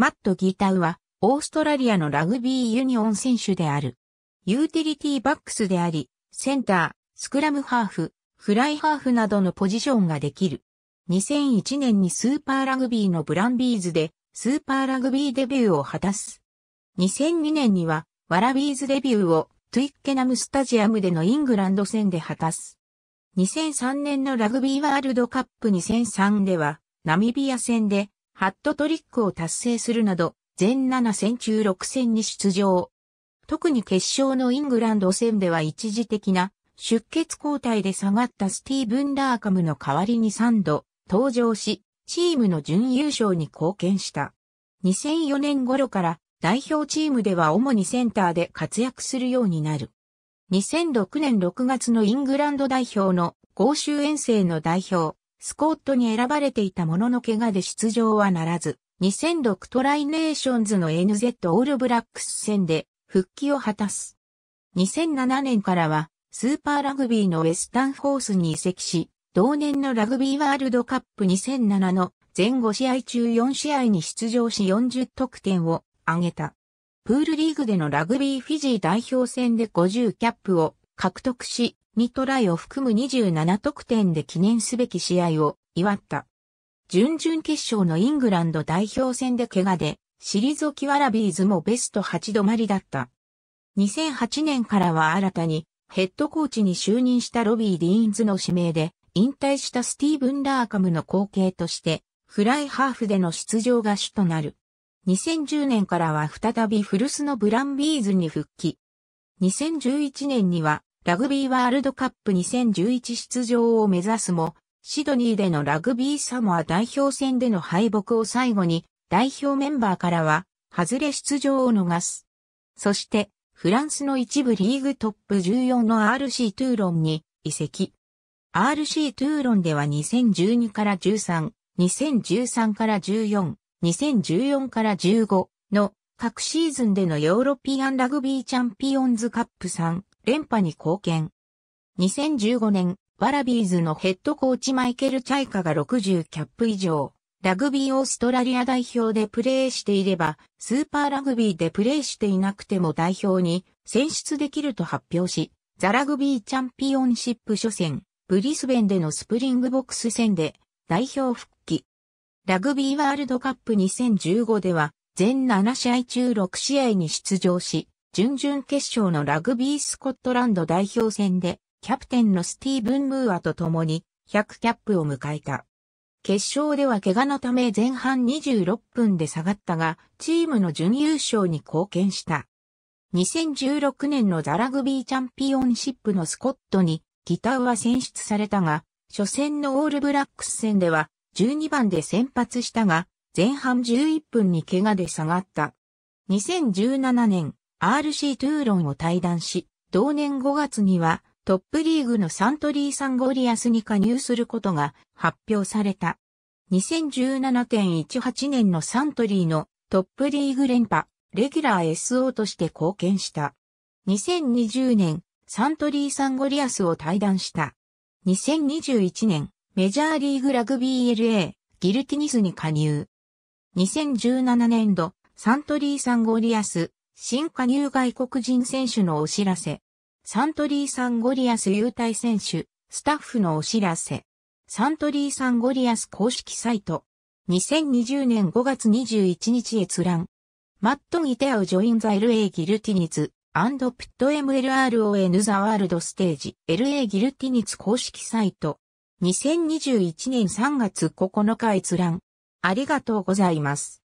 マット・ギータウは、オーストラリアのラグビーユニオン選手である。ユーティリティバックスであり、センター、スクラムハーフ、フライハーフなどのポジションができる。2001年にスーパーラグビーのブランビーズで、スーパーラグビーデビューを果たす。2002年には、ワラビーズデビューを、トゥイッケナムスタジアムでのイングランド戦で果たす。2003年のラグビーワールドカップ2003では、ナミビア戦でハットトリックを達成するなど、全7戦中6戦に出場。特に決勝のイングランド戦では一時的な出血交代で下がったスティーブン・ラーカムの代わりに3度登場し、チームの準優勝に貢献した。2004年頃から代表チームでは主にセンターで活躍するようになる。2006年6月のイングランド代表の公州遠征の代表、スコットに選ばれていたものの怪我で出場はならず、2006トライネーションズの NZ オールブラックス戦で復帰を果たす。2007年からはスーパーラグビーのウェスタンフォースに移籍し、同年のラグビーワールドカップ2007の全5試合中4試合に出場し40得点を挙げた。プールリーグでのラグビーフィジー代表戦で50キャップを獲得し、2トライを含む27得点で記念すべき試合を祝った。準々決勝のイングランド代表戦で怪我で、シリゾキワラビーズもベスト8止まりだった。2008年からは新たにヘッドコーチに就任したロビー・ディーンズの指名で引退したスティーブン・ラーカムの後継としてフライハーフでの出場が主となる。2010年からは再び古巣のブランビーズに復帰。2011年にはラグビーワールドカップ2011出場を目指すも、シドニーでのラグビーサモア代表戦での敗北を最後に、代表メンバーからは、外れ出場を逃す。そして、フランスの一部リーグトップ14の RC トゥーロンに移籍。RC トゥーロンでは2012から13、2013から14、2014から15の各シーズンでのヨーロピアンラグビーチャンピオンズカップ3、連覇に貢献。2015年、ワラビーズのヘッドコーチマイケル・チャイカが60キャップ以上、ラグビーオーストラリア代表でプレーしていれば、スーパーラグビーでプレーしていなくても代表に選出できると発表し、ザラグビーチャンピオンシップ初戦、ブリスベンでのスプリングボックス戦で代表復帰。ラグビーワールドカップ2015では、全7試合中6試合に出場し、準々決勝のラグビースコットランド代表戦で、キャプテンのスティーブン・ムーアと共に100キャップを迎えた。決勝では怪我のため前半26分で下がったが、チームの準優勝に貢献した。2016年のザラグビーチャンピオンシップのスコットにギターは選出されたが、初戦のオールブラックス戦では12番で先発したが、前半11分に怪我で下がった。2017年 RC トゥーロンを退団し、同年5月にはトップリーグのサントリーサンゴリアスに加入することが発表された。2017.18年のサントリーのトップリーグ連覇、レギュラー SO として貢献した。2020年、サントリーサンゴリアスを退団した。2021年、メジャーリーグラグビー LA、ギルティニスに加入。2017年度、サントリーサンゴリアス、新加入外国人選手のお知らせ。サントリーサンゴリアス優待選手、スタッフのお知らせ。サントリーサンゴリアス公式サイト。2020年5月21日閲覧。マットギテアウジョインザ LA ギルティニツ、アンドプット MLRON ザワールドステージ、LA ギルティニツ公式サイト。2021年3月9日閲覧。ありがとうございます。